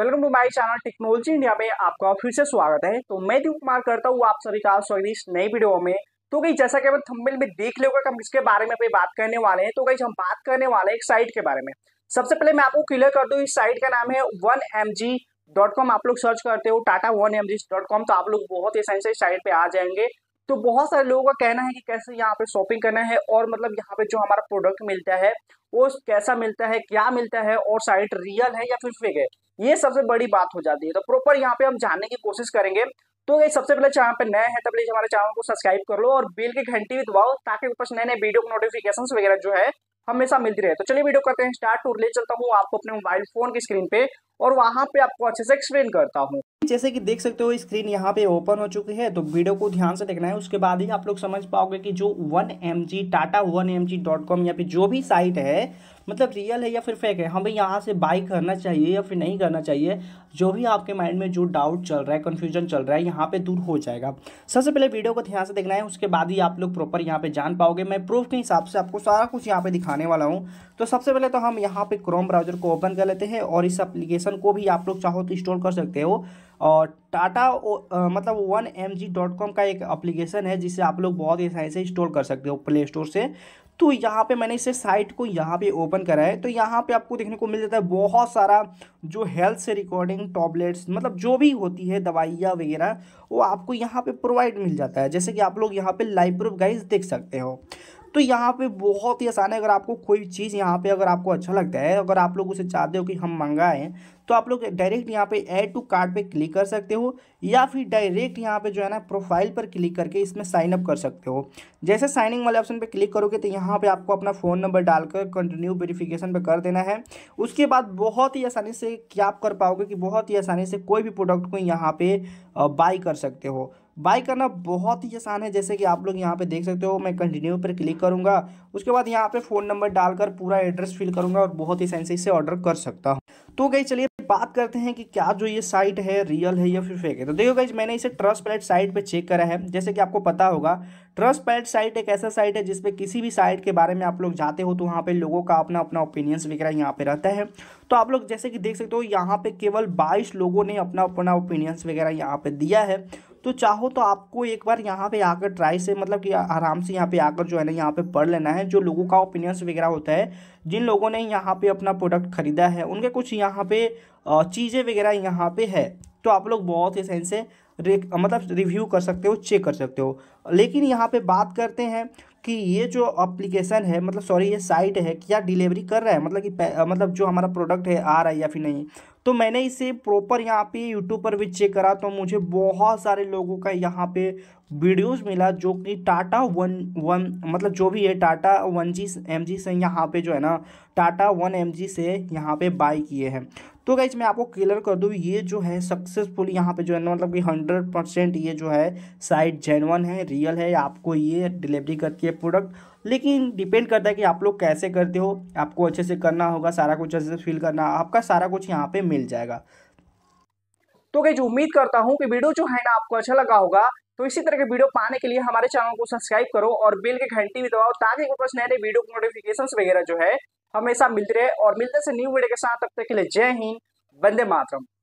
तो welcome to my channel technology India में आपका फिर से स्वागत है तो मैं दीप कुमार करता हूँ आप सभी का स्वागत इस नई वीडियो में तो कहीं जैसा कि हम थंबनेल में देख लोगे हम इसके बारे में बात करने वाले हैं तो कहीं हम बात करने वाले हैं एक साइट के बारे में सबसे पहले मैं आपको क्लियर कर दू इस साइट का नाम है one M G dot com आप लोग सर्च करते हो Tata one M G dot com तो आप लोग बहुत ही आसानी से साइट पे आ जाएंगे तो बहुत सारे लोगों का कहना है कि कैसे यहाँ पे शॉपिंग करना है और मतलब यहाँ पे जो हमारा प्रोडक्ट मिलता है वो कैसा मिलता है क्या मिलता है और साइट रियल है या फिर फेक है ये सबसे बड़ी बात हो जाती है तो प्रॉपर यहाँ पे हम जानने की कोशिश करेंगे तो ये सबसे पहले चैनल पे नए हैं तो प्लीज हमारे चैनल को सब्सक्राइब कर लो और बिल की घंटी भी दबाओ ताकि कुछ नए नए वीडियो को नोटिफिकेशन वगैरह जो है हमेशा मिलती रहे तो चलिए वीडियो करते हैं स्टार्ट टूर ले चलता हूँ आपको अपने मोबाइल फोन की स्क्रीन पे और वहां पे आपको अच्छे से एक्सप्लेन करता हूँ जैसे कि देख सकते हो स्क्रीन यहाँ पे ओपन हो चुकी है तो वीडियो को ध्यान से देखना है उसके बाद ही आप लोग समझ पाओगे कि जो one M G Tata one M G dot com या फिर जो भी साइट है मतलब रियल है या फिर फेक है हमें यहाँ से बाई करना चाहिए या फिर नहीं करना चाहिए जो भी आपके माइंड में जो डाउट चल रहा है कन्फ्यूजन चल रहा है यहाँ पे दूर हो जाएगा सबसे पहले वीडियो को ध्यान से देखना है उसके बाद ही आप लोग प्रॉपर यहाँ पे जान पाओगे मैं प्रूफ के हिसाब से आपको सारा कुछ यहाँ पे दिखाने वाला हूँ तो सबसे पहले तो हम यहाँ पे क्रोम ब्राउजर को ओपन कर लेते हैं और इस अप्लीकेशन को भी आप लोग चाहो तो इंस्टॉल कर सकते हो और टाटा मतलब one M G dot com का एक अप्लीकेशन है जिसे आप लोग बहुत आसानी से इंस्टॉल कर सकते हो प्ले स्टोर से तो यहाँ पे मैंने इसे साइट को यहाँ पे ओपन करा है तो यहाँ पे आपको देखने को मिल जाता है बहुत सारा जो हेल्थ से रिकॉर्डिंग टॉबलेट्स मतलब जो भी होती है दवाइयाँ वगैरह वो आपको यहाँ पे प्रोवाइड मिल जाता है जैसे कि आप लोग यहाँ पे लाइव प्रूफ गाइज देख सकते हो तो यहाँ पे बहुत ही आसान है अगर आपको कोई चीज़ यहाँ पे अगर आपको अच्छा लगता है अगर आप लोग उसे चाहते हो कि हम मंगाएं तो आप लोग डायरेक्ट यहाँ पे ऐड टू कार्ड पे क्लिक कर सकते हो या फिर डायरेक्ट यहाँ पे जो है ना प्रोफाइल पर क्लिक करके इसमें साइन अप कर सकते हो जैसे साइनिंग वाले ऑप्शन पे क्लिक करोगे तो यहाँ पे आपको अपना फ़ोन नंबर डालकर कंटिन्यू वेरिफिकेशन पे कर देना है उसके बाद बहुत ही आसानी से क्या आप कर पाओगे कि बहुत ही आसानी से कोई भी प्रोडक्ट को यहाँ पर बाई कर सकते हो बाई करना बहुत ही आसान है जैसे कि आप लोग यहाँ पे देख सकते हो मैं कंटिन्यू पर क्लिक करूँगा उसके बाद यहाँ पे फ़ोन नंबर डालकर पूरा एड्रेस फिल करूँगा और बहुत ही आसान से इसे ऑर्डर कर सकता हूँ तो गई चलिए बात करते हैं कि क्या जो ये साइट है रियल है या फिर फेक है तो देखो गई मैंने इसे ट्रस्ट पैलेट साइट पर चेक करा है जैसे कि आपको पता होगा ट्रस्ट पैलेट साइट एक ऐसा साइट है जिसपे किसी भी साइट के बारे में आप लोग जाते हो तो वहाँ पर लोगों का अपना अपना ओपिनियंस वगैरह यहाँ पर रहता है तो आप लोग जैसे कि देख सकते हो यहाँ पर केवल बाईस लोगों ने अपना अपना ओपिनियंस वगैरह यहाँ पर दिया है तो चाहो तो आपको एक बार यहाँ पे आकर ट्राई से मतलब कि आराम से यहाँ पे आकर जो है ना यहाँ पे पढ़ लेना है जो लोगों का ओपिनियंस वगैरह होता है जिन लोगों ने यहाँ पे अपना प्रोडक्ट खरीदा है उनके कुछ यहाँ पे चीज़ें वगैरह यहाँ पे है तो आप लोग बहुत ही सेंस से मतलब रिव्यू कर सकते हो चेक कर सकते हो लेकिन यहाँ पे बात करते हैं कि ये जो अप्लीकेशन है मतलब सॉरी ये साइट है क्या डिलीवरी कर रहा है मतलब कि मतलब जो हमारा प्रोडक्ट है आ रहा है या फिर नहीं तो मैंने इसे प्रॉपर यहाँ पे यूट्यूब पर भी चेक करा तो मुझे बहुत सारे लोगों का यहाँ पे वीडियोस मिला जो कि टाटा वन वन मतलब जो भी है Tata one G M G से यहाँ पे जो है ना टाटा वन एम जी से यहाँ पे बाई किए हैं तो गाइज मैं आपको क्लियर कर दूँ ये जो है सक्सेसफुल यहाँ पे जो है ना मतलब कि हंड्रेड परसेंट ये जो है साइट जेनवन है रियल है आपको ये डिलीवरी करती है प्रोडक्ट लेकिन डिपेंड करता है कि आप लोग कैसे करते हो आपको अच्छे से करना होगा सारा कुछ अच्छे से फील करना आपका सारा कुछ यहाँ पर मिल जाएगा तो गई उम्मीद करता हूँ कि वीडियो जो है ना आपको अच्छा लगा होगा तो इसी तरह के वीडियो पाने के लिए हमारे चैनल को सब्सक्राइब करो और बेल के घंटी भी दबाओ ताकि उनके पास नए नए वीडियो नोटिफिकेशन वगैरह जो है हमेशा मिलते रहे और मिलते से न्यू वीडियो के साथ तब तक के लिए जय हिंद वंदे मातरम